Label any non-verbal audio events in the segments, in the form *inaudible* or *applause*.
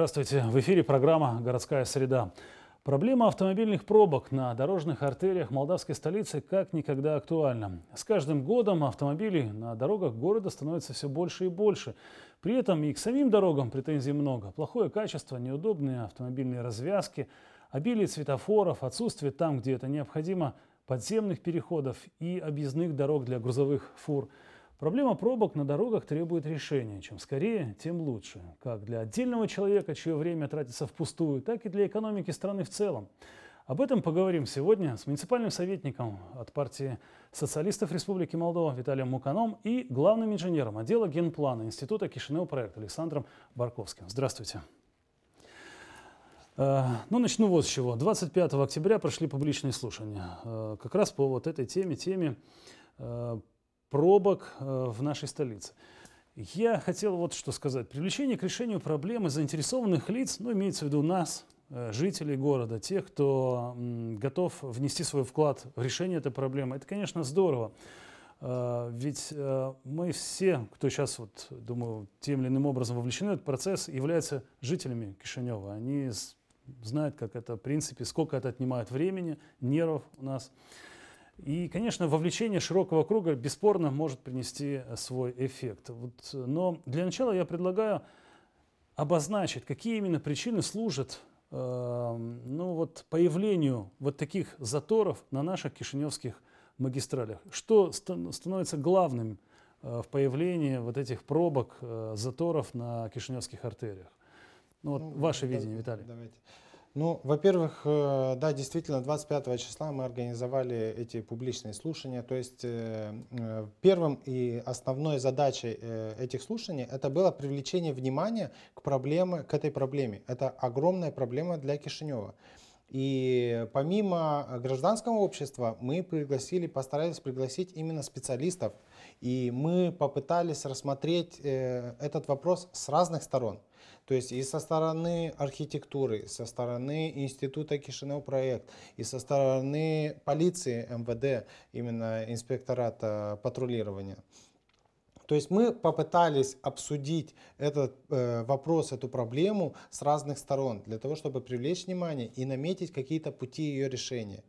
Здравствуйте. В эфире программа «Городская среда». Проблема автомобильных пробок на дорожных артериях молдавской столицы как никогда актуальна. С каждым годом автомобилей на дорогах города становится все больше и больше. При этом и к самим дорогам претензий много. Плохое качество, неудобные автомобильные развязки, обилие светофоров, отсутствие там, где это необходимо, подземных переходов и объездных дорог для грузовых фур – Проблема пробок на дорогах требует решения. Чем скорее, тем лучше. Как для отдельного человека, чье время тратится впустую, так и для экономики страны в целом. Об этом поговорим сегодня с муниципальным советником от партии социалистов Республики Молдова Виталием Муканом и главным инженером отдела генплана Института Кишинева проект Александром Барковским. Здравствуйте. Э, ну, начну вот с чего. 25 октября прошли публичные слушания. Э, как раз по вот этой теме, теме э, пробок э, в нашей столице. Я хотел вот что сказать. Привлечение к решению проблемы заинтересованных лиц, ну, имеется в виду нас, э, жителей города, тех, кто готов внести свой вклад в решение этой проблемы, это, конечно, здорово. Э, ведь мы все, кто сейчас, вот, думаю, тем или иным образом вовлечены в этот процесс, являются жителями Кишинева. Они знают, как это, в принципе, сколько это отнимает времени, нервов у нас. И, конечно, вовлечение широкого круга бесспорно может принести э, свой эффект. Вот, э, но для начала я предлагаю обозначить, какие именно причины служат э, ну, вот, появлению вот таких заторов на наших кишиневских магистралях. Что ст- становится главным э, в появлении вот этих пробок, э, заторов на кишиневских артериях? Ну, вот ну, ваше да, видение, Виталий. Давайте. Ну, во-первых, э, да, действительно, 25 числа мы организовали эти публичные слушания. То есть э, э, первым и основной задачей этих слушаний это было привлечение внимания к, проблеме, к этой проблеме. Это огромная проблема для Кишинева. И помимо гражданского общества мы пригласили, постарались пригласить именно специалистов. И мы попытались рассмотреть этот вопрос с разных сторон. То есть и со стороны архитектуры, со стороны Института Кишинев проект, и со стороны полиции МВД, именно инспектората патрулирования. То есть мы попытались обсудить этот э, вопрос, эту проблему с разных сторон, для того, чтобы привлечь внимание и наметить какие-то пути ее решения.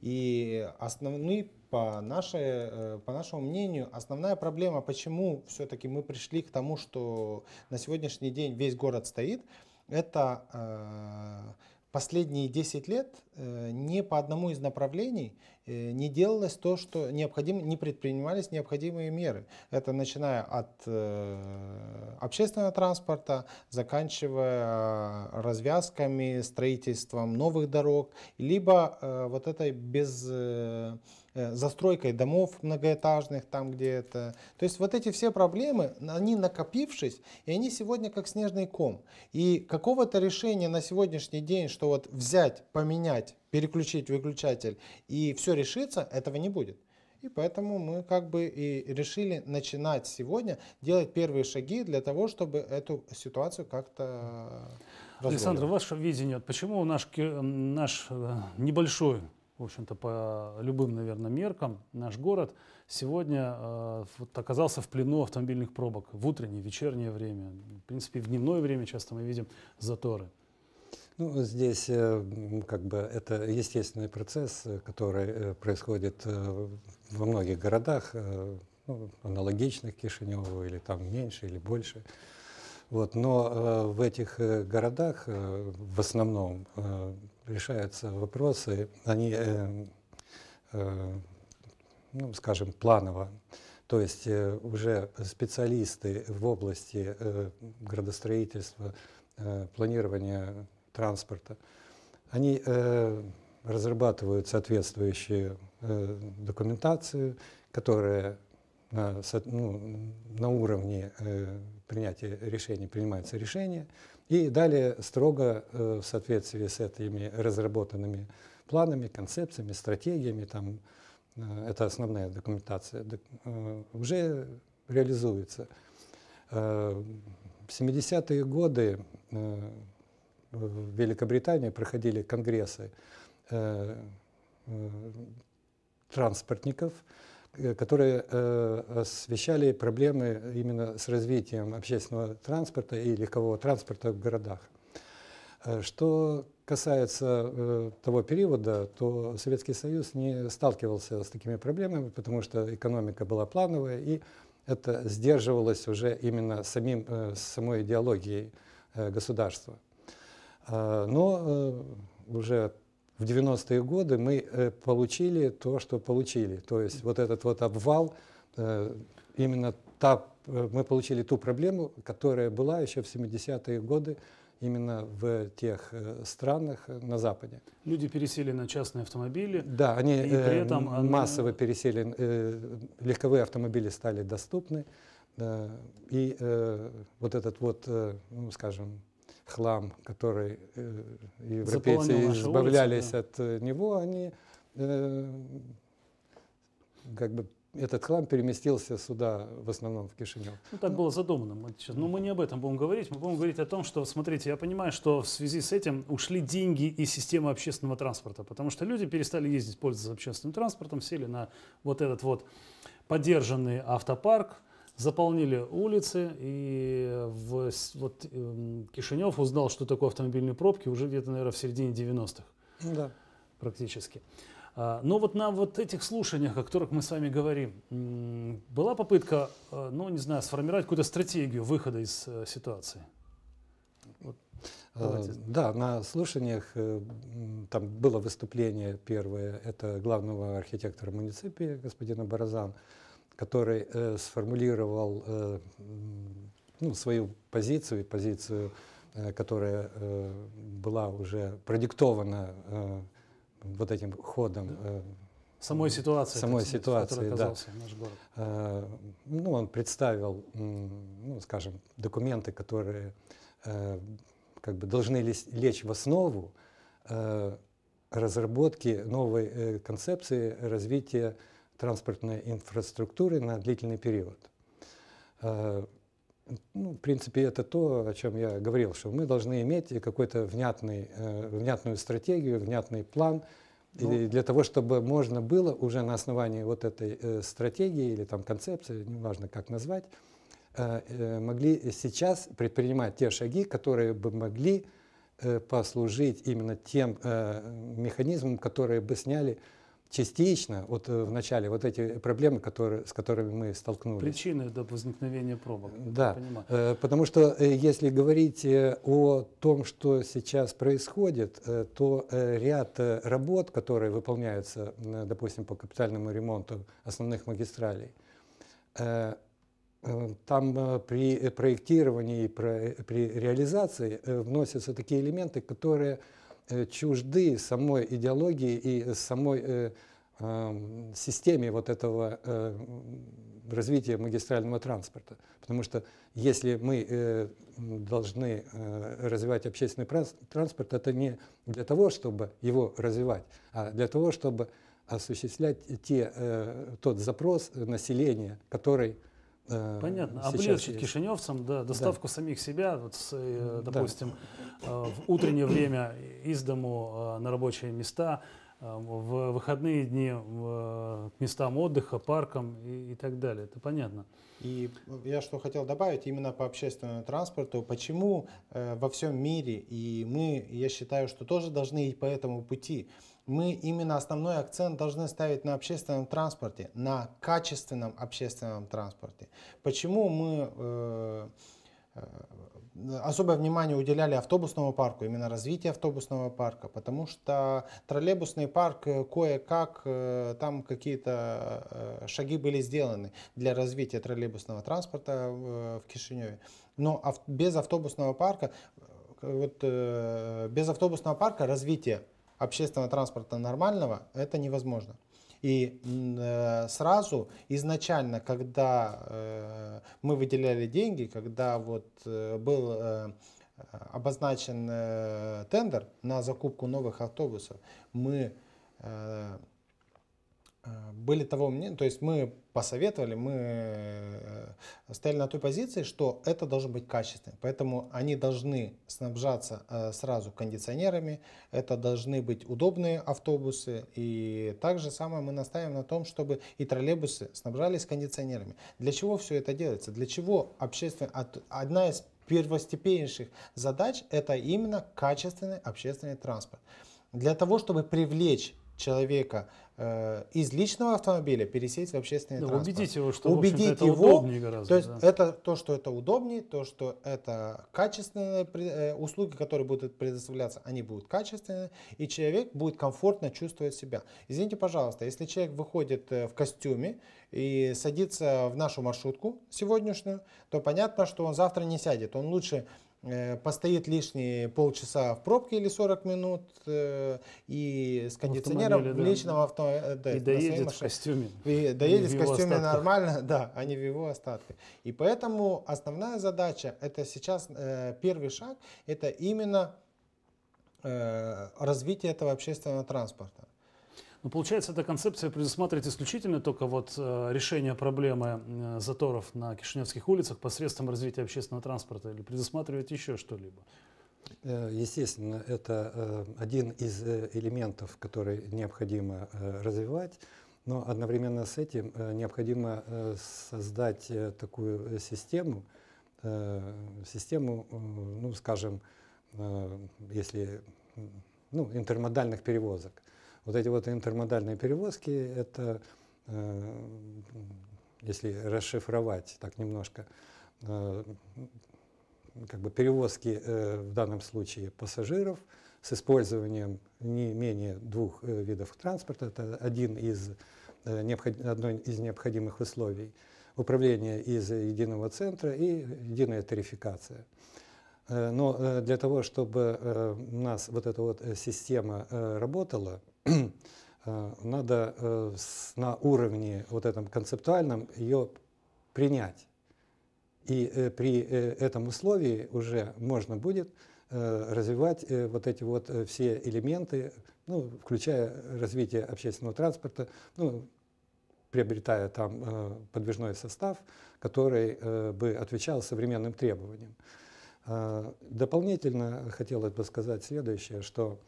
И основные, ну по, нашей, э, по нашему мнению, основная проблема, почему все-таки мы пришли к тому, что на сегодняшний день весь город стоит, это э, последние 10 лет э, не по одному из направлений Э, не делалось то, что необходимо, не предпринимались необходимые меры. Это начиная от э, общественного транспорта, заканчивая э, развязками, строительством новых дорог, либо вот этой без застройкой домов многоэтажных там где это. То есть вот эти все проблемы, они накопившись, и они сегодня как снежный ком. И какого-то решения на сегодняшний день, что вот взять, поменять переключить выключатель, и все решится, этого не будет. И поэтому мы как бы и решили начинать сегодня делать первые шаги для того, чтобы эту ситуацию как-то Александр, ваше видение, почему наш, наш э, небольшой, в общем-то, по любым, наверное, меркам, наш город сегодня э, вот оказался в плену автомобильных пробок в утреннее, вечернее время. В принципе, в дневное время часто мы видим заторы. Ну, здесь э, как бы это естественный процесс, э, который э, происходит во многих городах, ну, аналогичных Кишиневу, или там меньше, или больше. Вот, но в этих городах в основном решаются вопросы, они, эм, ну, скажем, планово. То есть уже специалисты в области градостроительства, планирования транспорта. Они э, разрабатывают соответствующие э, документации, которая на, ну, на уровне э, принятия решений принимается решение, и далее строго э, в соответствии с этими разработанными планами, концепциями, стратегиями, там, э, это основная документация, док, э, уже реализуется. Э, в 70-е годы э, в Великобритании проходили конгрессы э, э, транспортников, э, которые освещали проблемы именно с развитием общественного транспорта и легкового транспорта в городах. Что касается того периода, то Советский Союз не сталкивался с такими проблемами, потому что экономика была плановая, и это сдерживалось уже именно самим, самой идеологией государства. А, но э, уже в 90-е годы мы э, получили то, что получили. То есть вот этот вот обвал, э, именно та, мы получили ту проблему, которая была еще в 70-е годы именно в тех странах на Западе. Люди пересели на частные автомобили. Да, они и при этом массово пересели, легковые автомобили стали доступны. И вот этот вот, ну, скажем, хлам, который э, европейцы избавлялись от него, они э, как бы этот хлам переместился сюда, в основном в Кишинев. Ну, так было задумано. Но ну, мы не об этом будем говорить. Мы будем говорить о том, что, смотрите, я понимаю, что в связи с этим ушли деньги из системы общественного транспорта, потому что люди перестали ездить, пользоваться общественным транспортом, сели на вот этот вот поддержанный автопарк, заполнили улицы, и в, вот эм, Кишинев узнал, что такое автомобильные пробки уже где-то, наверное, в середине 90-х. Да. Практически. А, но вот на вот этих слушаниях, о которых мы с вами говорим, была попытка, э, ну, не знаю, сформировать какую-то стратегию выхода из э, ситуации? Э, давайте. Да, на слушаниях там было выступление первое, это главного архитектора муниципия, господина Баразан который э, сформулировал э, ну, свою позицию, позицию, э, которая э, была уже продиктована э, вот этим ходом. Э, самой ситуации. Самой так, ситуации, да. Наш город. Э, ну, он представил, ну, скажем, документы, которые э, как бы должны лечь в основу э, разработки новой концепции развития транспортной инфраструктуры на длительный период. Э, ну, в принципе, это то, о чем я говорил, что мы должны иметь какую-то э, внятную стратегию, внятный план, ну, или для того, чтобы можно было уже на основании вот этой э, стратегии или там концепции, неважно как назвать, могли сейчас предпринимать те шаги, которые бы могли послужить именно тем механизмом, которые бы сняли частично вот э, в начале вот эти проблемы, которые, с которыми мы столкнулись. Причины до возникновения пробок. Да, э, потому что э, если говорить о том, что сейчас происходит, то ряд работ, которые выполняются, допустим, по капитальному ремонту основных магистралей, там при проектировании, и при реализации вносятся такие элементы, которые Э, чужды самой идеологии и самой э, эм, системе вот этого э, развития магистрального транспорта. Потому что если мы должны развивать общественный транспорт, это не для того, чтобы его развивать, а для того, чтобы осуществлять те, тот запрос населения, который Э, понятно. Облегчить а есть. кишиневцам да, доставку да. самих себя, вот с, э, допустим, да. Э, в утреннее время из дому на рабочие места, в выходные дни к местам отдыха, паркам и, и так далее. Это понятно. И я что хотел добавить именно по общественному транспорту, почему во всем мире, и мы, я считаю, что тоже должны и по этому пути, мы именно основной акцент должны ставить на общественном транспорте, на качественном общественном транспорте. Почему мы э, э, особое внимание уделяли автобусному парку, именно развитию автобусного парка, потому что троллейбусный парк э, кое-как, там какие-то шаги были сделаны для развития троллейбусного транспорта в Кишиневе. Но без автобусного парка, вот, без автобусного парка развитие общественного транспорта нормального, это невозможно. И э, сразу, изначально, когда э, мы выделяли деньги, когда вот э, был обозначен тендер на закупку новых автобусов, мы Э, были того мнения, то есть мы посоветовали, мы э, стояли на той позиции, что это должен быть качественно. Поэтому они должны снабжаться э, сразу кондиционерами, это должны быть удобные автобусы. И также самое мы настаиваем на том, чтобы и троллейбусы снабжались кондиционерами. Для чего все это делается? Для чего общественная... Одна из первостепеннейших задач – это именно качественный общественный транспорт. Для того, чтобы привлечь человека э, из личного автомобиля пересесть в общественный да, ну, транспорт. Убедить его, что убедить это его, удобнее гораздо. То есть да. это то, что это удобнее, то, что это качественные э, услуги, которые будут предоставляться, они будут качественные, и человек будет комфортно чувствовать себя. Извините, пожалуйста, если человек выходит э, в костюме и садится в нашу маршрутку сегодняшнюю, то понятно, что он завтра не сядет. Он лучше Э, постоит лишние полчаса в пробке или 40 минут э, и с кондиционером в да. личном авто э, да, и доедет в костюме и доедет в, костюме остатках. нормально *laughs* да а не в его остатках и поэтому основная задача это сейчас первый шаг это именно развитие этого общественного транспорта но ну, получается, эта концепция предусматривает исключительно только вот э, решение проблемы э, заторов на Кишиневских улицах посредством развития общественного транспорта или предусматривает еще что-либо? Э, естественно, это один из элементов, который необходимо развивать. Но одновременно с этим необходимо создать такую систему, систему, ну, скажем, если, ну, интермодальных перевозок. Вот эти вот интермодальные перевозки, это, э, если расшифровать так немножко, э, как бы перевозки э, в данном случае пассажиров с использованием не менее двух видов транспорта, это один из, одно из необходимых условий управление из единого центра и единая тарификация. Но для того, чтобы у нас вот эта вот система работала, *clears throat* Э, надо э, на уровне вот этом концептуальном ее принять. И э, при этом условии уже можно будет развивать вот эти вот все элементы, ну, включая развитие общественного транспорта, ну, приобретая там подвижной состав, который бы отвечал современным требованиям. Дополнительно хотелось бы сказать следующее, что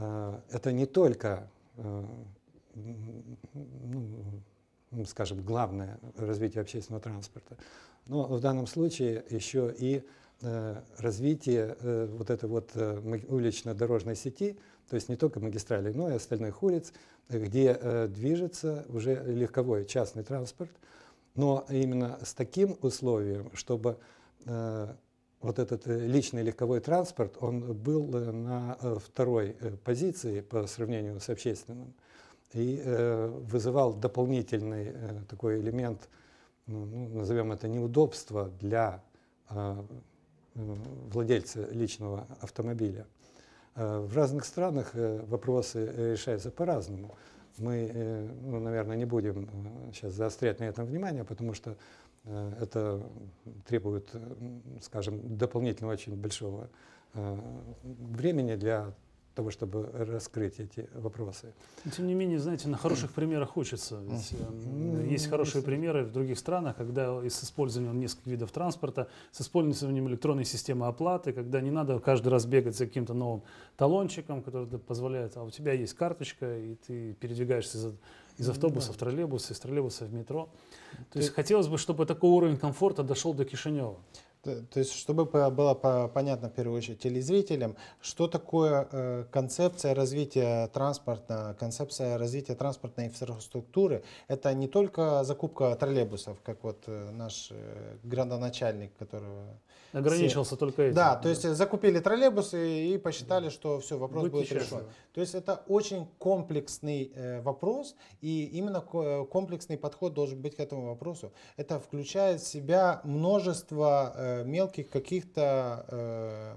Э, это не только, э, ну, скажем, главное развитие общественного транспорта, но в данном случае еще и э, развитие вот этой вот улично-дорожной сети, то есть не только магистрали, но и остальных улиц, где движется уже легковой частный транспорт, но именно с таким условием, чтобы вот этот э, личный легковой транспорт, он был э, на э, второй позиции по сравнению с общественным и вызывал дополнительный такой элемент, ну, ну назовем это неудобство для владельца личного автомобиля. В разных странах вопросы решаются по-разному. Мы, ну, наверное, не будем сейчас заострять на этом внимание, потому что Э, это требует, э, скажем, дополнительного очень большого э, времени для того, чтобы раскрыть эти вопросы. Тем не менее, знаете, на хороших примерах учатся. Ведь, эм, ну, ну, есть хорошие примеры в других странах, когда с использованием нескольких видов транспорта, с использованием электронной системы оплаты, когда не надо каждый раз бегать за каким-то новым талончиком, который позволяет, а у тебя есть карточка, и ты передвигаешься за из автобуса да. в троллейбус, из троллейбуса в метро. То есть хотелось бы, чтобы такой уровень комфорта дошел до Кишинева. То есть, чтобы было понятно, в первую очередь, телезрителям, что такое э, концепция развития транспорта, концепция развития транспортной инфраструктуры. Это не только закупка троллейбусов, как вот э, наш э, градоначальник, которого... Ограничился все... только этим. Да, то есть закупили троллейбусы и посчитали, да. что все, вопрос Будьте будет счастливы. решен. То есть это очень комплексный вопрос, и именно комплексный подход должен быть к этому вопросу. Это включает в себя множество мелких каких-то э,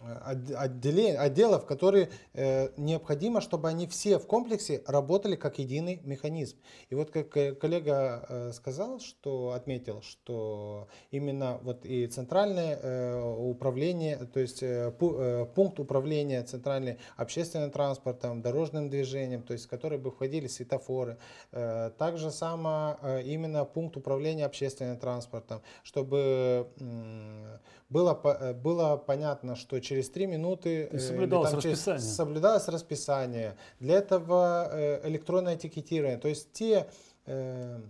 отделе, отделов, которые э, необходимо, чтобы они все в комплексе работали как единый механизм. И вот как э, коллега э, сказал, что отметил, что именно вот и центральное управление, то есть пункт управления центральным общественным транспортом, дорожным движением, то есть в который бы входили светофоры, также само именно пункт управления общественным транспортом, чтобы было, было понятно, что через через 3 минуты... И э, соблюдалось там, расписание. Через, соблюдалось расписание. Для этого э, электронное этикетирование. То есть те э,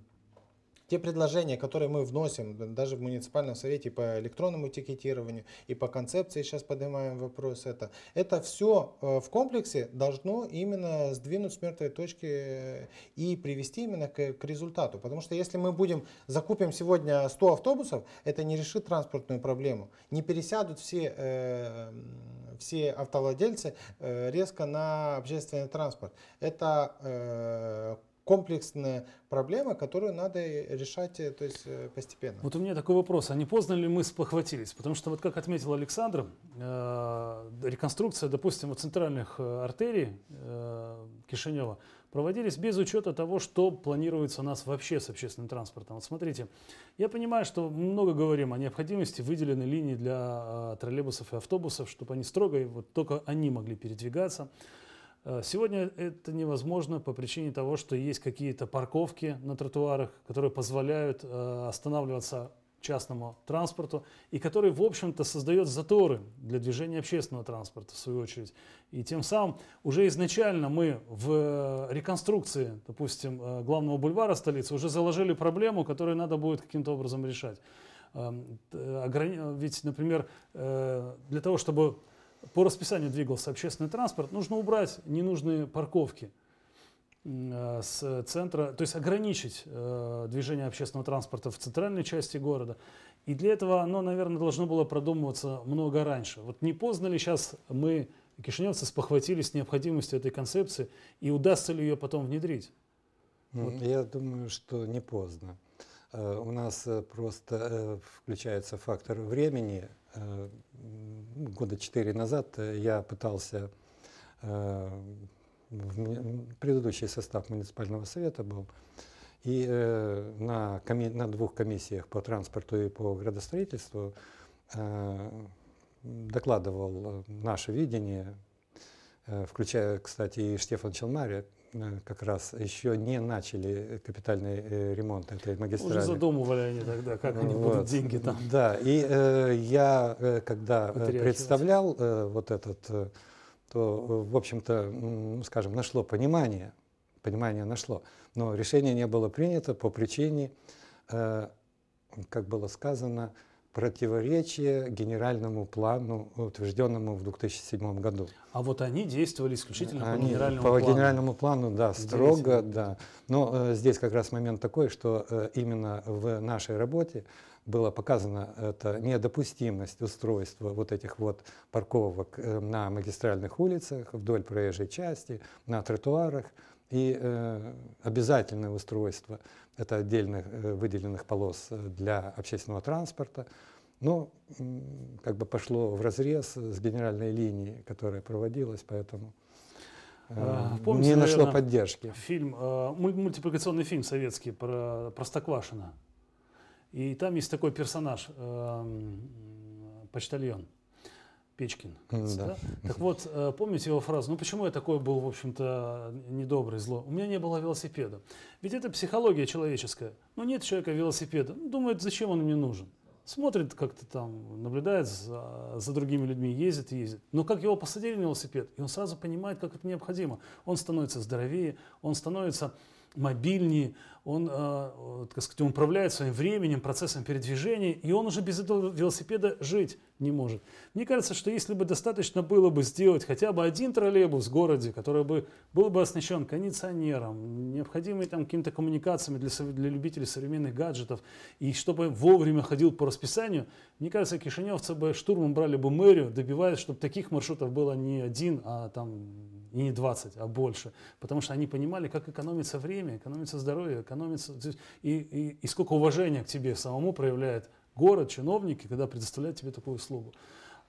те предложения, которые мы вносим даже в муниципальном совете по электронному тикетированию и по концепции, сейчас поднимаем вопрос это, это все э, в комплексе должно именно сдвинуть с мертвой точки э, и привести именно к, к результату. Потому что если мы будем закупим сегодня 100 автобусов, это не решит транспортную проблему. Не пересядут все, э, все автовладельцы э, резко на общественный транспорт. Это э, комплексная проблема, которую надо э, решать э, то есть, э, постепенно. Вот у меня такой вопрос, а не поздно ли мы спохватились? Потому что, вот как отметил Александр, э, реконструкция, допустим, вот центральных артерий э, Кишинева проводились без учета того, что планируется у нас вообще с общественным транспортом. Вот смотрите, я понимаю, что много говорим о необходимости выделенной линии для э, троллейбусов и автобусов, чтобы они строго, вот только они могли передвигаться. Э, сегодня это невозможно по причине того, что есть какие-то парковки на тротуарах, которые позволяют э, останавливаться частному транспорту и который, в общем-то, создает заторы для движения общественного транспорта, в свою очередь. И тем самым уже изначально мы в реконструкции, допустим, э, главного бульвара столицы уже заложили проблему, которую надо будет каким-то образом решать. Эм, ведь, например, для того, чтобы по расписанию двигался общественный транспорт, нужно убрать ненужные парковки э, с центра, то есть ограничить э, движение общественного транспорта в центральной части города. И для этого оно, наверное, должно было продумываться много раньше. Вот не поздно ли сейчас мы, кишиневцы, спохватились с необходимостью этой концепции и удастся ли ее потом внедрить? Вот. Я думаю, что не поздно. Э, у нас просто включается фактор времени, Э, года четыре назад э, я пытался, э, в предыдущий состав муниципального совета был, и на, на двух комиссиях по транспорту и по градостроительству докладывал наше видение, включая, кстати, и Штефан Челмари, Э, как раз еще не начали э, капитальный э, ремонт этой магистрали. Уже задумывали они тогда, как они вот. будут деньги там. Да, и э, я, когда представлял э, вот этот, э, то, в общем-то, скажем, нашло понимание, понимание нашло, но решение не было принято по причине, э, как было сказано, э, противоречие генеральному плану, утвержденному в 2007 году. А вот они действовали исключительно они по генеральному по плану? По генеральному плану, да, строго, да. Но э, здесь как раз момент такой, что э, именно в нашей работе была показана эта недопустимость устройства вот этих вот парковок э, на магистральных улицах, вдоль проезжей части, на тротуарах и э, обязательное устройство это отдельных э, выделенных полос э, для общественного транспорта. Но как бы пошло в разрез э, с генеральной линией, которая проводилась, поэтому а, Помните, не нашло наверное, поддержки. Фильм, мультипликационный фильм советский про Простоквашина. И там есть такой персонаж, эм, почтальон. Печкин. Кажется, да. Да? Так вот, э, помните его фразу, ну почему я такой был, в общем-то, недобрый, зло? У меня не было велосипеда. Ведь это психология человеческая. Ну нет человека велосипеда, ну, думает, зачем он мне нужен. Смотрит как-то там, наблюдает за, за другими людьми, ездит ездит. Но как его посадили на велосипед, и он сразу понимает, как это необходимо. Он становится здоровее, он становится мобильнее, он, э, э, так сказать, он управляет своим временем, процессом передвижения, и он уже без этого велосипеда жить не может. Мне кажется, что если бы достаточно было бы сделать хотя бы один троллейбус в городе, который бы был бы оснащен кондиционером, необходимыми там какими-то коммуникациями для, для любителей современных гаджетов, и чтобы вовремя ходил по расписанию, мне кажется, кишиневцы бы штурмом брали бы мэрию, добиваясь, чтобы таких маршрутов было не один, а там и не 20, а больше, потому что они понимали, как экономится время, экономится здоровье, экономится, и, и, и сколько уважения к тебе самому проявляет город, чиновники, когда предоставляют тебе такую услугу.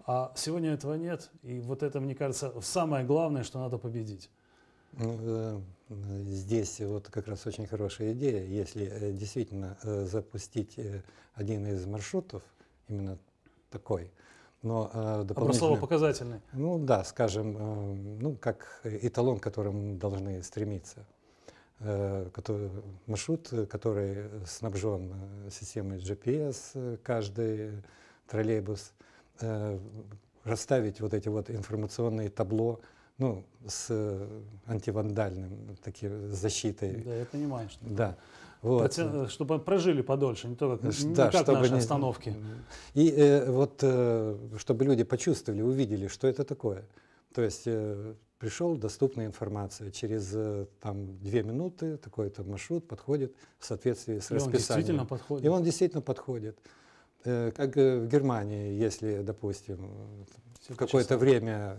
А сегодня этого нет, и вот это, мне кажется, самое главное, что надо победить. Ну, э, здесь вот как раз очень хорошая идея, если э, действительно э, запустить один из маршрутов, именно такой, но э, а дополнительно... Образцово показательный. Ну да, скажем, э, ну как эталон, к которому должны стремиться. Э, который, маршрут, который снабжен э, системой GPS, э, каждый троллейбус, расставить вот эти вот информационные табло, ну, с антивандальным таким защитой. Да, я понимаю, что. Да. Вот. Протя... Чтобы прожили подольше, не только как, не как наши не... остановки. И э, вот, э, чтобы люди почувствовали, увидели, что это такое. То есть э, пришел доступная информация. Через э, там, две минуты такой-то маршрут подходит в соответствии с И расписанием. он действительно подходит. И он действительно подходит. Э, как э, в Германии, если, допустим, в какое-то время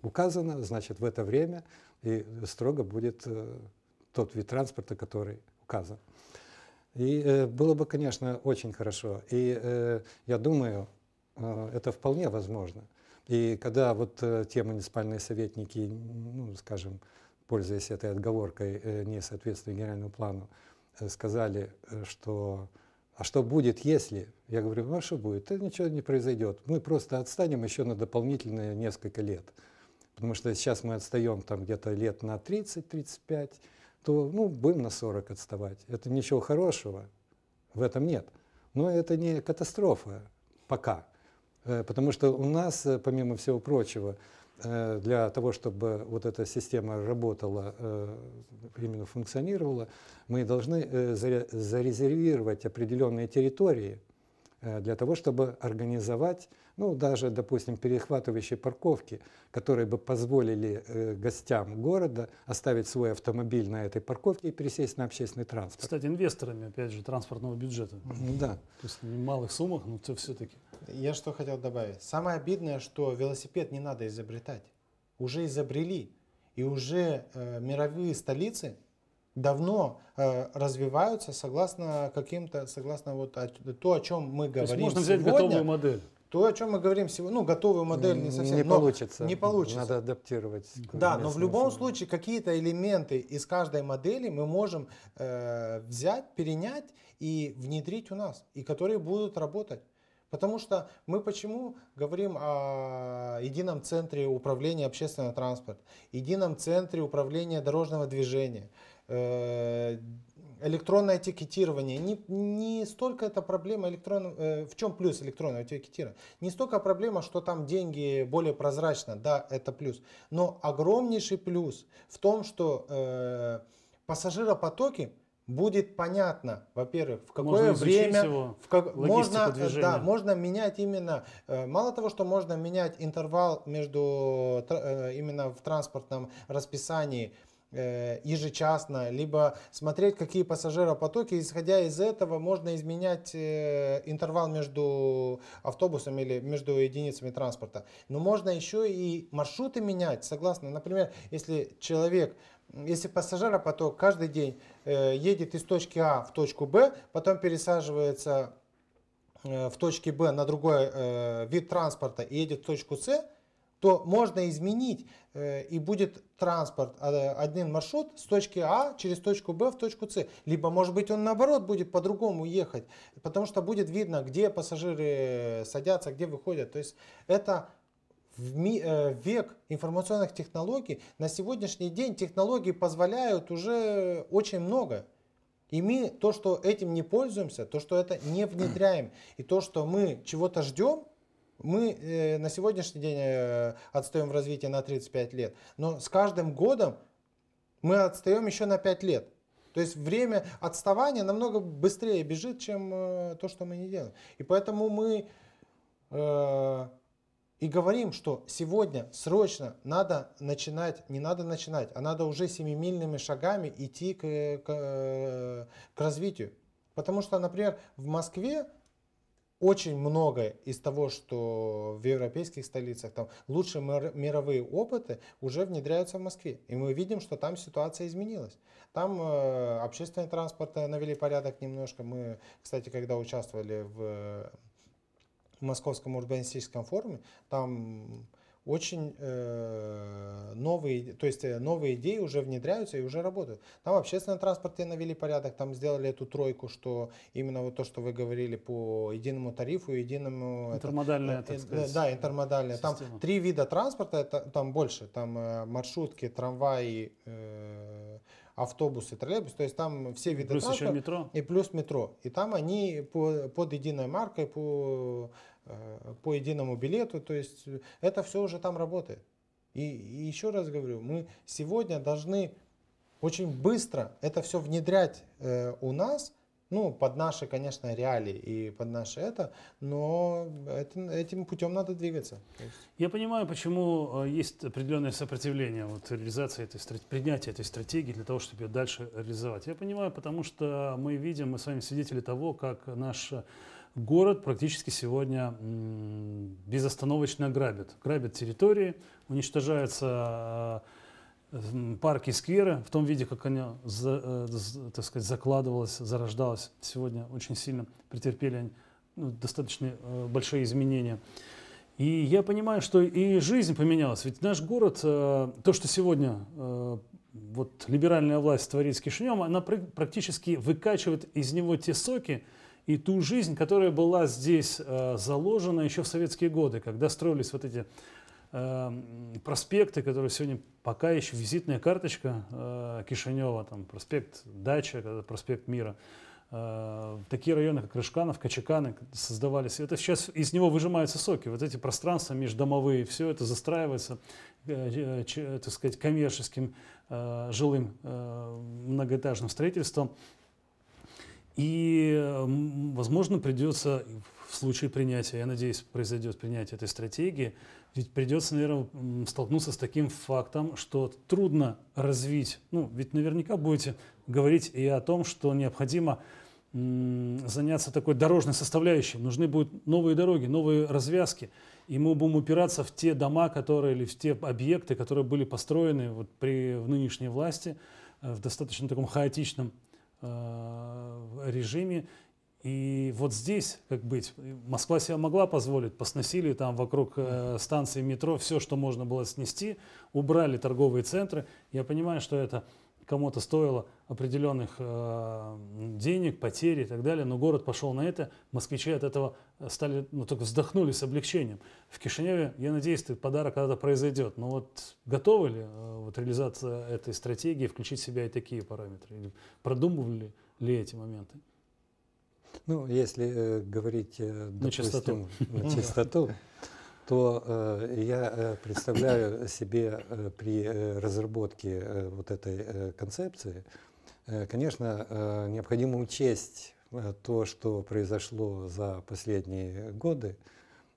указано, значит, в это время и строго будет э, тот вид транспорта, который указа. И э, было бы, конечно, очень хорошо. И э, я думаю, э, это вполне возможно. И когда вот э, те муниципальные советники, ну, скажем, пользуясь этой отговоркой, э, не соответствуя генеральному плану, э, сказали, э, что «а что будет, если?» Я говорю, «Ну а что будет? Это ничего не произойдет. Мы просто отстанем еще на дополнительные несколько лет». Потому что сейчас мы отстаем там где-то лет на 30-35, то ну, будем на 40 отставать. Это ничего хорошего, в этом нет. Но это не катастрофа пока, э, потому что у нас, э, помимо всего прочего, э, для того, чтобы вот эта система работала, именно функционировала, мы должны зарезервировать определенные территории для того, чтобы организовать ну, даже, допустим, перехватывающие парковки, которые бы позволили э, гостям города оставить свой автомобиль на этой парковке и пересесть на общественный транспорт. Стать инвесторами, опять же, транспортного бюджета. Ну да. То есть в малых суммах, но все-таки. Я что хотел добавить. Самое обидное, что велосипед не надо изобретать. Уже изобрели. И уже э, мировые столицы давно э, развиваются согласно каким-то, согласно вот о, то, о чем мы говорим. То есть можно взять сегодня, готовую модель. То, о чем мы говорим сегодня, ну, готовую модель не совсем. Не получится. Не получится. Надо адаптировать. Да, но в любом условию. случае какие-то элементы из каждой модели мы можем э, взять, перенять и внедрить у нас, и которые будут работать. Потому что мы почему говорим о едином центре управления общественного транспорта, едином центре управления дорожного движения, э, электронное этикетирование. Не, не столько это проблема электронного... Э, в чем плюс электронного этикетирования? Не столько проблема, что там деньги более прозрачно, да, это плюс. Но огромнейший плюс в том, что э, пассажиропотоки будет понятно, во-первых, в какое можно время, всего, в как, можно, э, движения. да, можно менять именно, э, мало того, что можно менять интервал между э, именно в транспортном расписании, Э, ежечасно, либо смотреть, какие пассажиропотоки. Исходя из этого, можно изменять э, интервал между автобусами или между единицами транспорта. Но можно еще и маршруты менять, согласно. Например, если человек если пассажиропоток каждый день э, едет из точки А в точку Б, потом пересаживается в точке Б на другой вид транспорта и едет в точку С, то можно изменить э, и будет транспорт а, один маршрут с точки А через точку Б в точку С. Либо, может быть, он наоборот будет по-другому ехать, потому что будет видно, где пассажиры садятся, где выходят. То есть это в э, век информационных технологий. На сегодняшний день технологии позволяют уже очень много. И мы то, что этим не пользуемся, то, что это не внедряем, и то, что мы чего-то ждем – мы э, на сегодняшний день э, отстаем в развитии на 35 лет, но с каждым годом мы отстаем еще на 5 лет. То есть время отставания намного быстрее бежит, чем э, то, что мы не делаем. И поэтому мы и говорим, что сегодня срочно надо начинать, не надо начинать, а надо уже семимильными шагами идти к, к, к развитию. Потому что, например, в Москве очень многое из того, что в европейских столицах, там лучшие мировые опыты уже внедряются в Москве. И мы видим, что там ситуация изменилась. Там э, общественный транспорт э, навели порядок немножко. Мы, кстати, когда участвовали в, в э, Московском урбанистическом форуме, там очень э, новые, то есть э, новые идеи уже внедряются и уже работают. Там в общественном транспорте навели порядок, там сделали эту тройку, что именно вот то, что вы говорили по единому тарифу, единому... Э, интермодальная, это, так сказать. Да, интермодальная. Система. Там три вида транспорта, это, там больше, там э, маршрутки, трамваи, э, автобусы, троллейбусы, то есть там все виды плюс транспорта. Плюс еще метро. И плюс метро. И там они по, под единой маркой, по Э, по единому билету, то есть э, это все уже там работает. И, и еще раз говорю, мы сегодня должны очень быстро это все внедрять э, у нас, ну, под наши, конечно, реалии и под наши это, но этим, этим путем надо двигаться. Я понимаю, почему э, есть определенное сопротивление вот, реализации этой, стратегии, принятия этой стратегии для того, чтобы ее дальше реализовать. Я понимаю, потому что мы видим, мы с вами свидетели того, как наша город практически сегодня безостановочно грабят. Грабят территории, уничтожаются э, э, парки и скверы в том виде, как они, э, так сказать, закладывалось, зарождалось. Сегодня очень сильно претерпели ну, достаточно большие изменения. И я понимаю, что и жизнь поменялась. Ведь наш город, то, что сегодня вот либеральная власть творит с Кишинем, она практически выкачивает из него те соки, и ту жизнь, которая была здесь э, заложена еще в советские годы, когда строились вот эти э, проспекты, которые сегодня пока еще визитная карточка э, Кишинева, там проспект Дача, проспект Мира. Э, такие районы, как Рыжканов, Качеканы создавались. Это сейчас из него выжимаются соки. Вот эти пространства междомовые, все это застраивается, так сказать, коммерческим жилым многоэтажным строительством. И, возможно, придется, в случае принятия, я надеюсь, произойдет принятие этой стратегии, ведь придется, наверное, столкнуться с таким фактом, что трудно развить, ну, ведь наверняка будете говорить и о том, что необходимо заняться такой дорожной составляющей. Нужны будут новые дороги, новые развязки. И мы будем упираться в те дома, которые, или в те объекты, которые были построены вот при, в нынешней власти э, в достаточно таком хаотичном Э, режиме. И вот здесь, как быть, Москва себе могла позволить, посносили там вокруг э, станции метро все, что можно было снести, убрали торговые центры. Я понимаю, что это кому-то стоило определенных э, денег, потерь и так далее, но город пошел на это, москвичи от этого э, стали, ну, только вздохнули с облегчением. В Кишиневе, я надеюсь, этот подарок когда-то произойдет, но вот готовы ли э, вот реализация этой стратегии включить в себя и такие параметры? Или продумывали ли эти моменты? Ну, если э, говорить, э, допустим, на чистоту, *laughs* на чистоту то э, я э, представляю себе э, при э, разработке э, вот этой э, концепции, э, конечно, э, необходимо учесть э, то, что произошло за последние годы,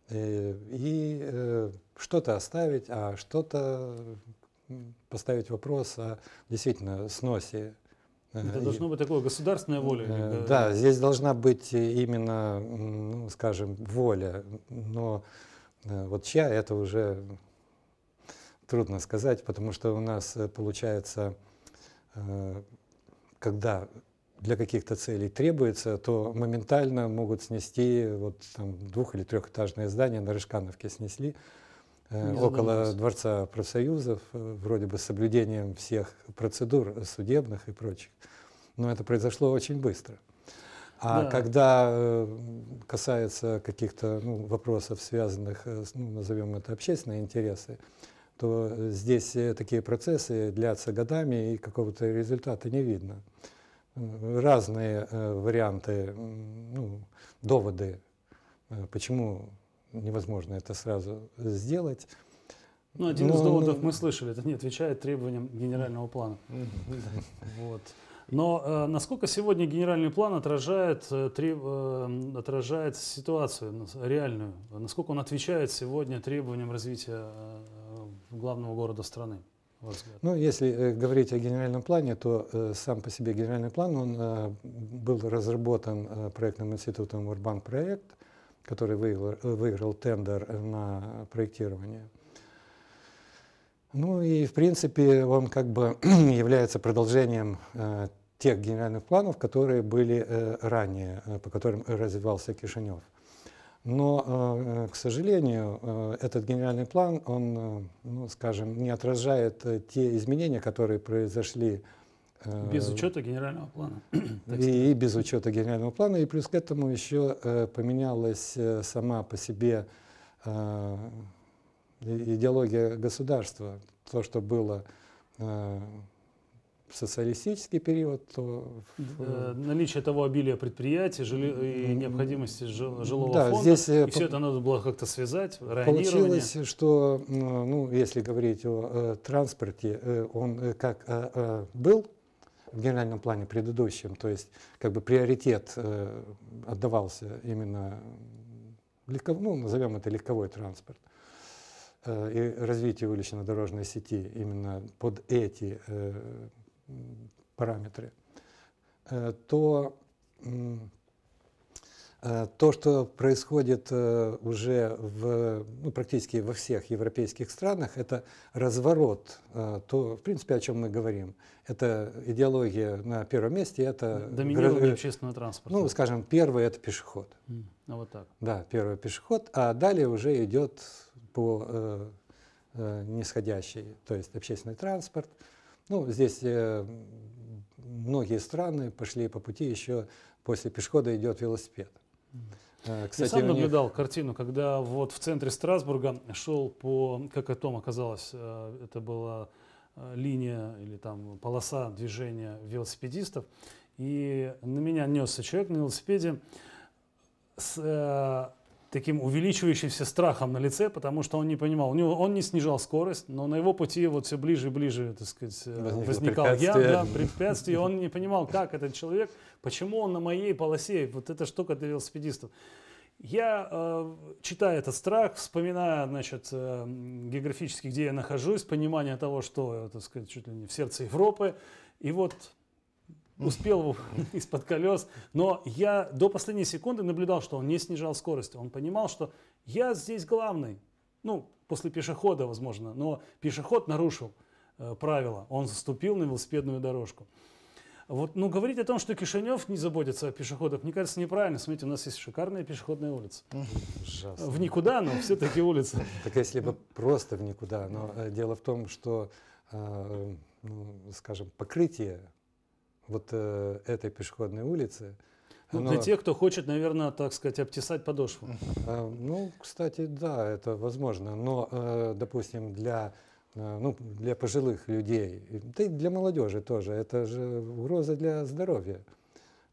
э, и э, что-то оставить, а что-то поставить вопрос о действительно сносе э, это должно быть такое государственная воля. Да, здесь должна быть именно, ну, скажем, воля, но вот чья это уже трудно сказать, потому что у нас э, получается, э, когда для каких-то целей требуется, то моментально могут снести вот там двух- или трехэтажное здание на Рыжкановке снесли э, около Дворца профсоюзов, э, вроде бы с соблюдением всех процедур судебных и прочих. Но это произошло очень быстро. А да. когда э, касается каких-то ну, вопросов, связанных, э, ну, назовем это общественные интересы, то э, здесь такие процессы длятся годами и какого-то результата не видно. Разные варианты, ну, доводы, почему невозможно это сразу сделать. Ну, один Но, из ну, доводов мы слышали, это не отвечает требованиям генерального плана. Вот. Но э, насколько сегодня генеральный план отражает, э, треб, э, отражает ситуацию ну, реальную? Насколько он отвечает сегодня требованиям развития э, главного города страны? Ну, если э, говорить о генеральном плане, то э, сам по себе генеральный план, он э, был разработан э, проектным институтом «Урбан Проект», который выиграл, э, выиграл тендер на проектирование. Ну и, в принципе, он как бы *clears throat* является продолжением э, тех генеральных планов, которые были э, ранее, э, по которым развивался Кишинев. Но, э, к сожалению, этот генеральный план, он, ну, скажем, не отражает те изменения, которые произошли без учета генерального плана. *clears throat* И, и без учета генерального плана. И плюс к этому еще поменялась сама по себе идеология государства. То, что было в социалистический период, то... Э, э, наличие того обилия предприятий жили... и необходимости жилого да, фонда, здесь э, и все это надо было как-то связать, Получилось, что, ну, если говорить о э, транспорте, э, он как э, был в генеральном плане предыдущем, то есть как бы приоритет э, отдавался именно легков... ну, назовем это легковой транспорт, и развитие улично-дорожной сети именно под эти параметры, э, то э, то, что происходит э, уже в, ну, практически во всех европейских странах, это разворот, то, в принципе, о чем мы говорим. Это идеология на первом месте, это... Доминирование гра... общественного транспорта. Ну, скажем, первый это пешеход. Mm. А вот так. Да, первый пешеход, а далее уже идет по э, э, нисходящей, то есть общественный транспорт, э, ну, здесь э, многие страны пошли по пути еще после пешехода идет велосипед. Э, кстати, Я сам наблюдал них... картину, когда вот в центре Страсбурга шел по, как потом оказалось, э, это была линия или там полоса движения велосипедистов, и на меня несся человек на велосипеде с таким увеличивающимся страхом на лице, потому что он не понимал, у него, он не снижал скорость, но на его пути вот все ближе и ближе, так сказать, э, возникал препятствие. я, да, препятствие, он не понимал, как этот человек, почему он на моей полосе, вот эта штука для велосипедистов. Я, э, читая этот страх, вспоминая, значит, э, географически, где я нахожусь, понимание того, что, так сказать, чуть ли не в сердце Европы, и вот успел *laughs* из-под колес, но я до последней секунды наблюдал, что он не снижал скорость. Он понимал, что я здесь главный. Ну, после пешехода, возможно, но пешеход нарушил э, правила. Он заступил на велосипедную дорожку. Вот, ну, говорить о том, что Кишинев не заботится о пешеходах, мне кажется, неправильно. Смотрите, у нас есть шикарная пешеходная улица. Ужасно. В никуда, но все-таки улица. Так если бы просто в никуда. Но э, дело в том, что, э, ну, скажем, покрытие вот э, этой пешеходной улицы. Ну, оно... для тех, кто хочет, наверное, так сказать, обтесать подошву. Э, ну, кстати, да, это возможно. Но, э, допустим, для, э, ну, для пожилых людей, да и для молодежи тоже, это же угроза для здоровья.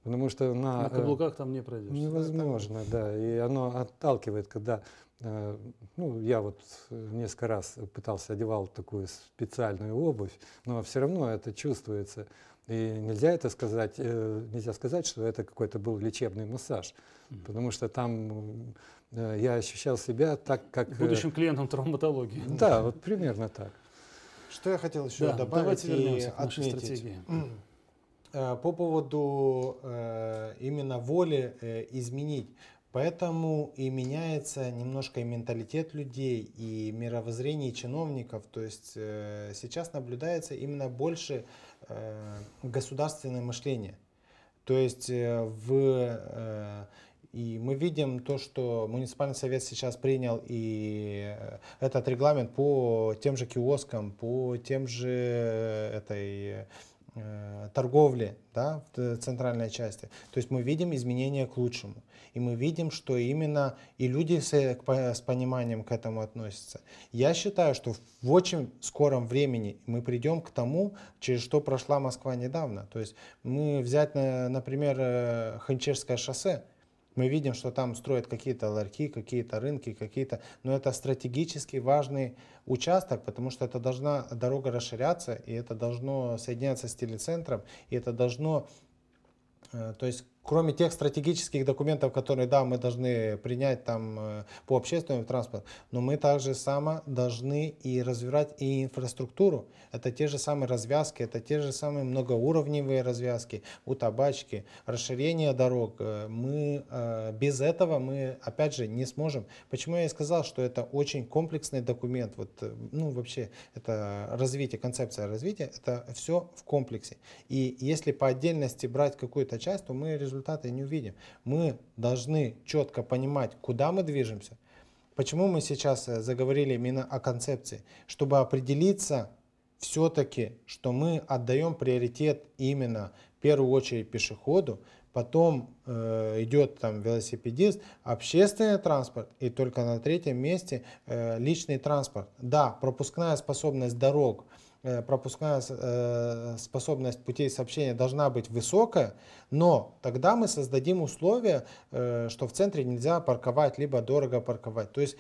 Потому что на, на э, каблуках там не пройдешь. Невозможно, ну, да. И оно отталкивает, когда э, ну, я вот несколько раз пытался, одевал такую специальную обувь, но все равно это чувствуется. И нельзя это сказать, э, нельзя сказать, что это какой-то был лечебный массаж, mm-hmm. потому что там э, я ощущал себя так, как... Э, Будущим клиентом травматологии. Да, вот примерно так. Что я хотел еще да, добавить и отметить. По поводу именно воли изменить. Поэтому и меняется немножко и менталитет людей, и мировоззрение чиновников. То есть сейчас наблюдается именно больше Э, государственное мышление. То есть э, в э, и мы видим то, что муниципальный совет сейчас принял и этот регламент по тем же киоскам, по тем же этой Э, торговли да, в центральной части. То есть мы видим изменения к лучшему. И мы видим, что именно и люди с, э, с пониманием к этому относятся. Я считаю, что в очень скором времени мы придем к тому, через что прошла Москва недавно. То есть мы взять, например, э, Ханчерское шоссе, мы видим, что там строят какие-то ларьки, какие-то рынки, какие-то... Но это стратегически важный участок, потому что это должна дорога расширяться, и это должно соединяться с телецентром, и это должно... Э, то есть кроме тех стратегических документов, которые, да, мы должны принять там э, по общественному транспорту, но мы также само должны и развивать и инфраструктуру. Это те же самые развязки, это те же самые многоуровневые развязки, у табачки, расширение дорог. Э, мы э, без этого мы, опять же, не сможем. Почему я и сказал, что это очень комплексный документ, вот, ну, вообще, это развитие, концепция развития, это все в комплексе. И если по отдельности брать какую-то часть, то мы результат результаты не увидим. Мы должны четко понимать, куда мы движемся. Почему мы сейчас э, заговорили именно о концепции? Чтобы определиться все-таки, что мы отдаем приоритет именно в первую очередь пешеходу, потом э, идет там велосипедист, общественный транспорт и только на третьем месте э, личный транспорт. Да, пропускная способность дорог – Э, пропускная э, способность путей сообщения должна быть высокая, но тогда мы создадим условия, э, что в центре нельзя парковать, либо дорого парковать. То есть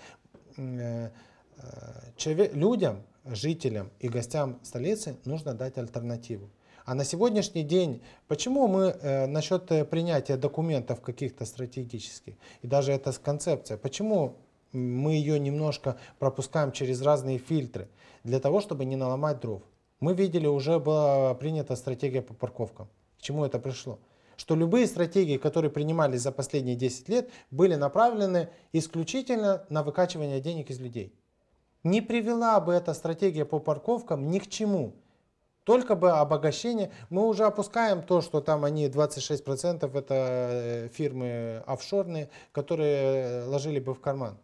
людям, жителям и гостям столицы нужно дать альтернативу. А на сегодняшний день, почему мы э, насчет принятия документов каких-то стратегических, и даже эта концепция, почему мы ее немножко пропускаем через разные фильтры для того, чтобы не наломать дров. Мы видели, уже была принята стратегия по парковкам. К чему это пришло? Что любые стратегии, которые принимались за последние 10 лет, были направлены исключительно на выкачивание денег из людей. Не привела бы эта стратегия по парковкам ни к чему только бы обогащение. Мы уже опускаем то, что там они 26% это э, фирмы офшорные, которые э, ложили бы в карман.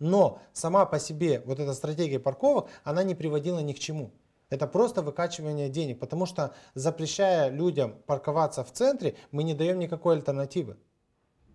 Но сама по себе вот эта стратегия парковок, она не приводила ни к чему. Это просто выкачивание денег, потому что запрещая людям парковаться в центре, мы не даем никакой альтернативы.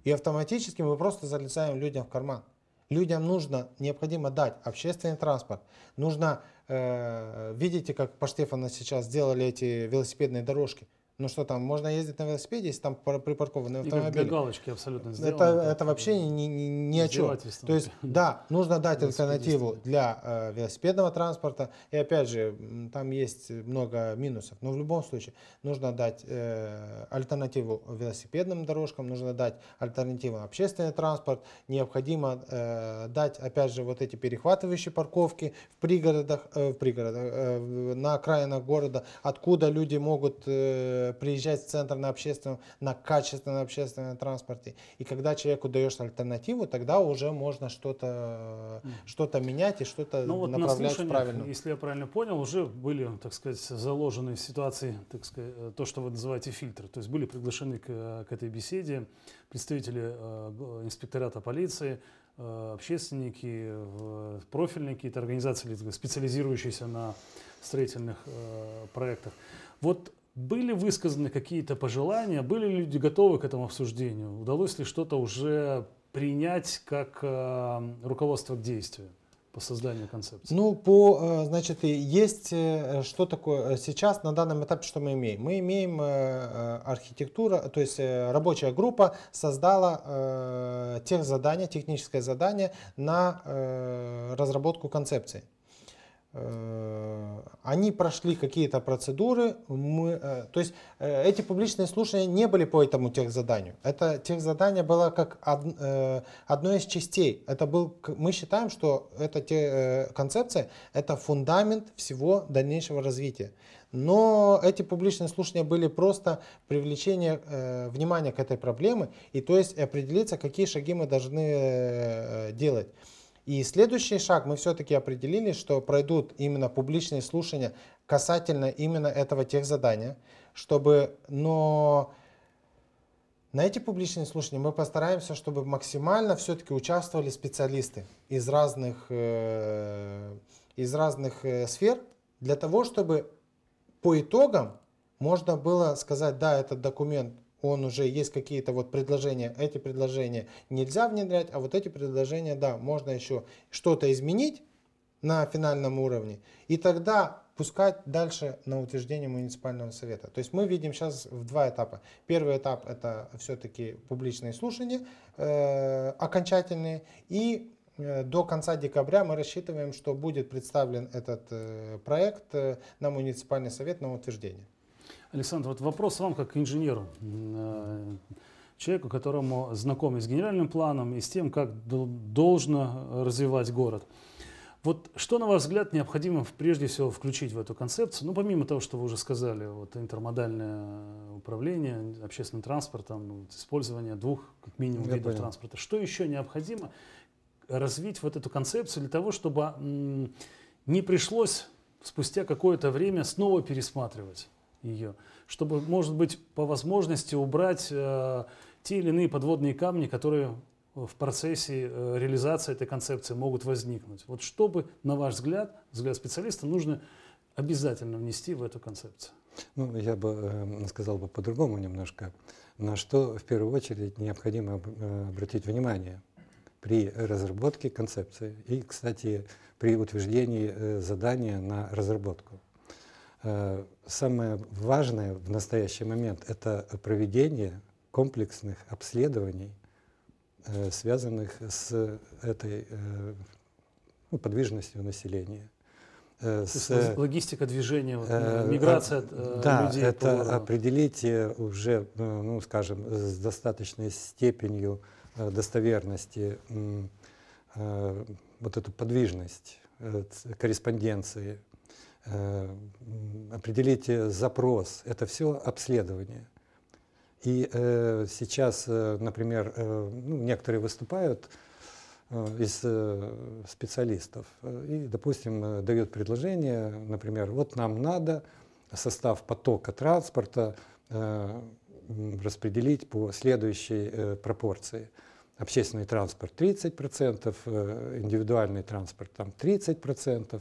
И автоматически мы просто залезаем людям в карман. Людям нужно, необходимо дать общественный транспорт. Нужно, э, видите, как по Штефана сейчас сделали эти велосипедные дорожки. Ну что там, можно ездить на велосипеде, если там припаркованный автомобиль. И галочки абсолютно сделаны. Это, это вообще ни, ни, ни о чем. То есть, *laughs* да, нужно дать альтернативу для э, велосипедного транспорта. И опять же, там есть много минусов. Но в любом случае, нужно дать э, альтернативу велосипедным дорожкам, нужно дать альтернативу общественный транспорт. Необходимо э, дать, опять же, вот эти перехватывающие парковки в пригородах, э, в пригородах э, на окраинах города, откуда люди могут... Э, Э, приезжать в центр на общественном, на качественном общественном транспорте. И когда человеку даешь альтернативу, тогда уже можно что-то что менять и что-то ну, вот направлять на правильно. Если я правильно понял, уже были, так сказать, заложены ситуации, так сказать, э, то, что вы называете фильтр. То есть были приглашены к, э, к этой беседе представители инспектората полиции, общественники, профильные какие-то организации, специализирующиеся на строительных проектах. Вот были высказаны какие-то пожелания, были ли люди готовы к этому обсуждению? Удалось ли что-то уже принять как э, руководство к действию? по созданию концепции? Ну, по, э, значит, есть э, что такое э, сейчас на данном этапе, что мы имеем? Мы имеем архитектура, то есть рабочая группа создала тех задания, техническое задание на разработку концепции. Э, они прошли какие-то процедуры, мы, э, то есть э, эти публичные слушания не были по этому техзаданию. Это техзадание было как од, одной из частей. Это был, мы считаем, что эта те, концепция – это фундамент всего дальнейшего развития. Но эти публичные слушания были просто привлечение внимания к этой проблеме, и то есть определиться, какие шаги мы должны делать. И следующий шаг, мы все-таки определили, что пройдут именно публичные слушания касательно именно этого техзадания, чтобы, но на эти публичные слушания мы постараемся, чтобы максимально все-таки участвовали специалисты из разных, э, из разных э, сфер, для того, чтобы по итогам можно было сказать, да, этот документ он уже есть какие-то вот предложения, эти предложения нельзя внедрять, а вот эти предложения, да, можно еще что-то изменить на финальном уровне, и тогда пускать дальше на утверждение муниципального совета. То есть мы видим сейчас в два этапа. Первый этап это все-таки публичные слушания, э, окончательные, и э, до конца декабря мы рассчитываем, что будет представлен этот э, проект э, на муниципальный совет на утверждение. Александр, вот вопрос вам как к инженеру, э, человеку, которому знакомы с генеральным планом и с тем, как должно развивать город. Вот что, на ваш взгляд, необходимо прежде всего включить в эту концепцию? Ну, помимо того, что вы уже сказали, вот интермодальное управление общественным транспортом, ну, использование двух, как минимум, Я видов понял. транспорта. Что еще необходимо развить вот эту концепцию для того, чтобы не пришлось спустя какое-то время снова пересматривать? ее, чтобы, может быть, по возможности убрать э, те или иные подводные камни, которые в процессе э, реализации этой концепции могут возникнуть. Вот что бы, на ваш взгляд, взгляд специалиста, нужно обязательно внести в эту концепцию? Ну, я бы э, сказал бы по-другому немножко, на что в первую очередь необходимо э, обратить внимание при разработке концепции и, кстати, при утверждении э, задания на разработку. Э, самое важное в настоящий момент — это проведение комплексных обследований, э, связанных с этой э, ну, подвижностью населения. С, логистика движения, вот, э, миграция э, да, людей. Да, это по... определить уже, ну, скажем, с достаточной степенью достоверности вот эту подвижность корреспонденции Э, определите э, запрос. Это все обследование. И э, сейчас, э, например, э, ну, некоторые выступают э, из э, специалистов э, и, допустим, э, дают предложение, например, вот нам надо состав потока транспорта э, распределить по следующей э, пропорции. Общественный транспорт 30%, э, индивидуальный транспорт там 30%,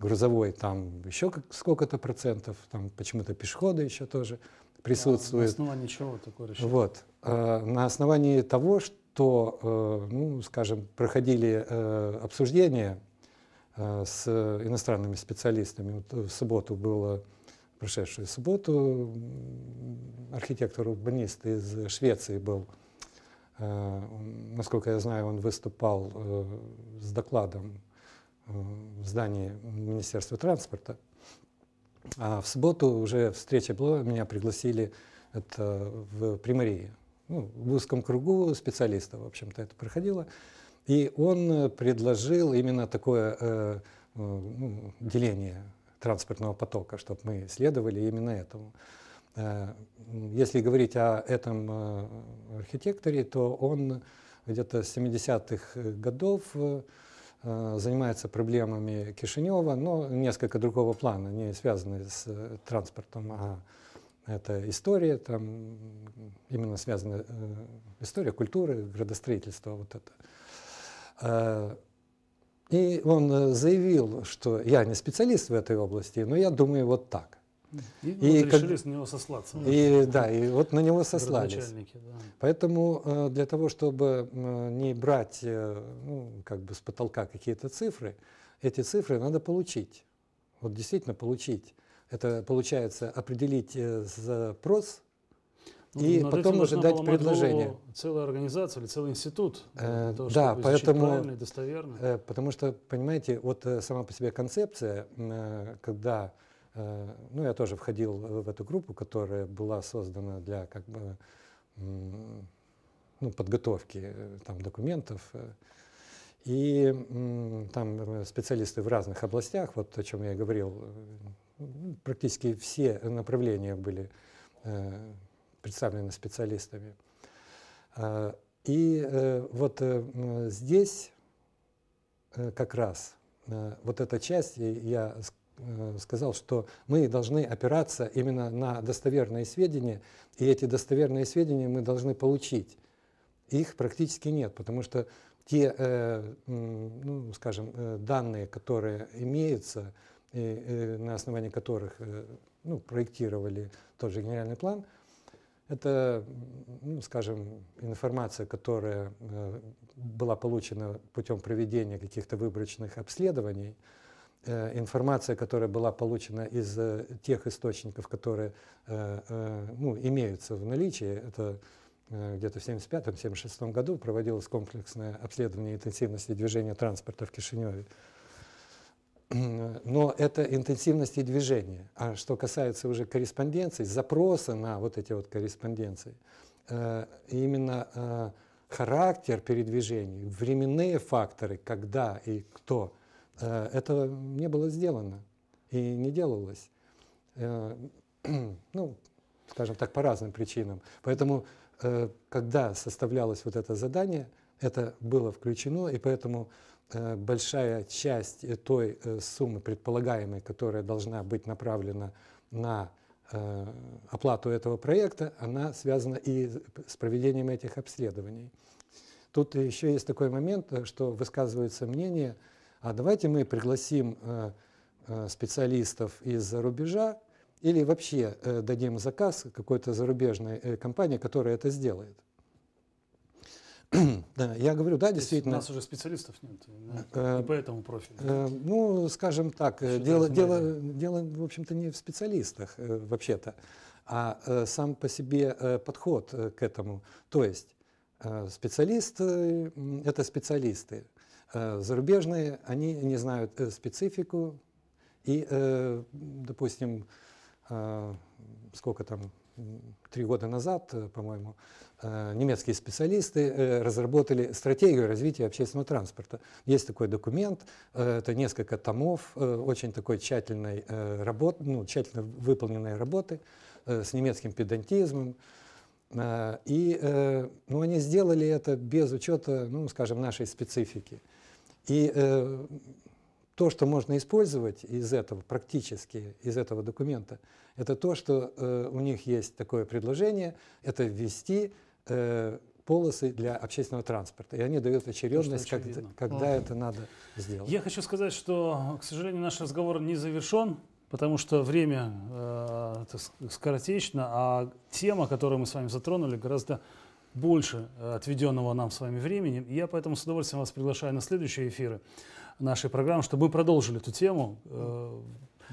грузовой там еще сколько-то процентов, там почему-то пешеходы еще тоже присутствуют. Да, на основании чего такое решение? Вот. Э, на основании того, что, э, ну, скажем, проходили э, обсуждения с иностранными специалистами. Вот в субботу было, прошедшую субботу, архитектор-урбанист из Швеции был. насколько я знаю, он выступал с докладом в здании Министерства транспорта. А в субботу уже встреча была, меня пригласили это в примарии. Ну, в узком кругу специалистов, в общем-то, это проходило. И он предложил именно такое э, э ну, деление транспортного потока, чтобы мы следовали именно этому. Э, если говорить о этом э, архитекторе, то он где-то с 70-х годов Э, занимается проблемами Кишинева, но несколько другого плана, не связанные с э, транспортом, а это история, там именно связана э, история культуры, градостроительства, вот это. И он заявил, что я не специалист в этой области, но я думаю вот так. И, и вот решили как, с него сослаться. И, да, и вот на него сослались. Да. Поэтому э, для того, чтобы э, не брать э, ну, как бы с потолка какие-то цифры, эти цифры надо получить. Вот действительно получить. Это получается определить запрос ну, и Над потом уже дать предложение. Целая организация или целый институт. Э, того, да, поэтому, достоверно. Э, потому что, понимаете, вот сама по себе концепция, э, когда Э, ну, я тоже входил в эту группу, которая была создана для как бы, ну, подготовки э, там, документов. И там э, специалисты в разных областях, вот о чем я и говорил, ну, практически все направления были представлены специалистами. А, и вот здесь как раз вот эта часть, я Э, сказал, что мы должны опираться именно на достоверные сведения, и эти достоверные сведения мы должны получить. Их практически нет, потому что те, э, ну, скажем, э, данные, которые имеются, и, на основании которых ну, проектировали тот же генеральный план, это, ну, скажем, информация, которая была получена путем проведения каких-то выборочных обследований, Э, информация, которая была получена из э, тех источников, которые э, ну, имеются в наличии, это где-то в 1975-1976 году проводилось комплексное обследование интенсивности движения транспорта в Кишиневе. Но это интенсивности движения. А что касается уже корреспонденций, запроса на вот эти вот корреспонденции, именно характер передвижений, временные факторы, когда и кто – Э, это не было сделано и не делалось. Э, *clears throat* ну, скажем так, по разным причинам. Поэтому, э, когда составлялось вот это задание, это было включено, и поэтому большая часть той суммы предполагаемой, которая должна быть направлена на оплату этого проекта, она связана и с проведением этих обследований. Тут еще есть такой момент, что высказывается мнение – а давайте мы пригласим э, э, специалистов из-за рубежа или вообще э, дадим заказ какой-то зарубежной компании, которая это сделает. *clears throat* Да, я говорю, да, действительно. У нас уже специалистов нет, не по этому профилю. Ну, скажем так, дело, дело, дело, в общем-то, не в специалистах вообще-то, а сам по себе подход к этому. То есть специалисты – это специалисты. Э, зарубежные, они не знают э, специфику, и, э, допустим, сколько там, три года назад, по-моему, немецкие специалисты разработали стратегию развития общественного транспорта. Есть такой документ, это несколько томов, очень такой тщательной работы, ну, тщательно выполненной работы с немецким педантизмом. И ну, они сделали это без учета, ну, скажем, нашей специфики. И э, то, что можно использовать из этого, практически из этого документа, это то, что э, у них есть такое предложение, это ввести э, полосы для общественного транспорта. И они дают очередность, что, когда, когда это надо сделать. Я хочу сказать, что, к сожалению, наш разговор не завершен, потому что время э, скоротечно, а тема, которую мы с вами затронули, гораздо больше э, отведенного нам с вами времени. я поэтому с удовольствием вас приглашаю на следующие эфиры нашей программы, чтобы мы продолжили эту тему. Э,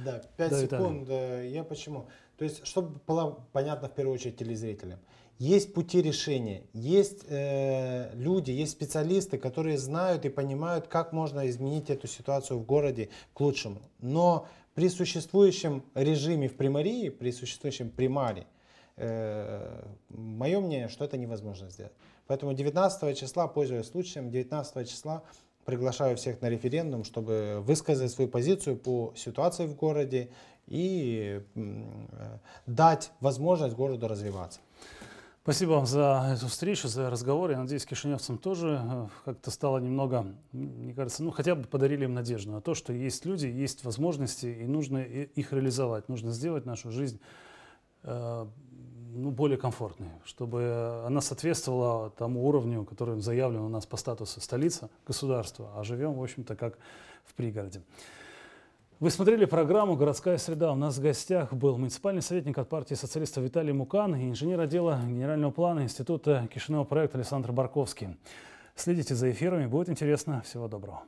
да, 5 да, секунд. Я почему? То есть, чтобы было понятно в первую очередь телезрителям. Есть пути решения, есть э, люди, есть специалисты, которые знают и понимают, как можно изменить эту ситуацию в городе к лучшему. Но при существующем режиме в примарии, при существующем примаре, Э, мое мнение, что это невозможно сделать. Поэтому 19 числа, пользуясь случаем, 19 числа приглашаю всех на референдум, чтобы высказать свою позицию по ситуации в городе и э, дать возможность городу развиваться. Спасибо вам за эту встречу, за разговор. Я надеюсь, кишиневцам тоже э, как-то стало немного, мне кажется, ну хотя бы подарили им надежду на то, что есть люди, есть возможности, и нужно их реализовать, нужно сделать нашу жизнь ну, более комфортной, чтобы она соответствовала тому уровню, который заявлен у нас по статусу столица государства, а живем, в общем-то, как в пригороде. Вы смотрели программу «Городская среда». У нас в гостях был муниципальный советник от партии социалистов Виталий Мукан и инженер отдела генерального плана Института Кишинева проекта Александр Барковский. Следите за эфирами, будет интересно. Всего доброго.